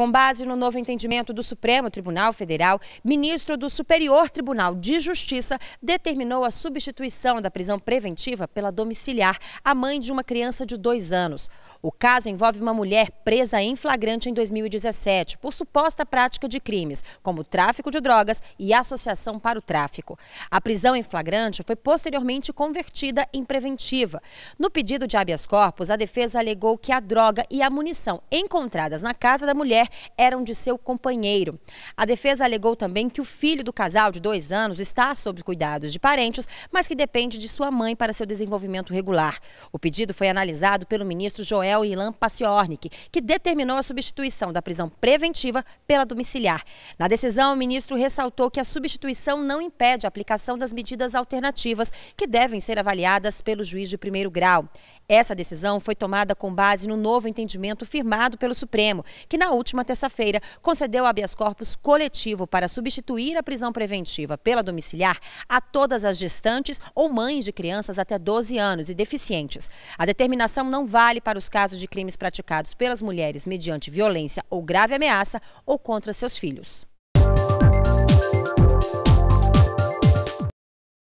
Com base no novo entendimento do Supremo Tribunal Federal, ministro do Superior Tribunal de Justiça determinou a substituição da prisão preventiva pela domiciliar, a mãe de uma criança de dois anos. O caso envolve uma mulher presa em flagrante em 2017 por suposta prática de crimes, como tráfico de drogas e associação para o tráfico. A prisão em flagrante foi posteriormente convertida em preventiva. No pedido de habeas corpus, a defesa alegou que a droga e a munição encontradas na casa da mulher eram de seu companheiro. A defesa alegou também que o filho do casal, de dois anos, está sob cuidados de parentes, mas que depende de sua mãe para seu desenvolvimento regular. O pedido foi analisado pelo ministro Joel Ilan Paciornik, que determinou a substituição da prisão preventiva pela domiciliar. Na decisão, o ministro ressaltou que a substituição não impede a aplicação das medidas alternativas que devem ser avaliadas pelo juiz de primeiro grau. Essa decisão foi tomada com base no novo entendimento firmado pelo Supremo, que na última última terça-feira, concedeu habeas corpus coletivo para substituir a prisão preventiva pela domiciliar a todas as gestantes ou mães de crianças até 12 anos e deficientes. A determinação não vale para os casos de crimes praticados pelas mulheres mediante violência ou grave ameaça ou contra seus filhos.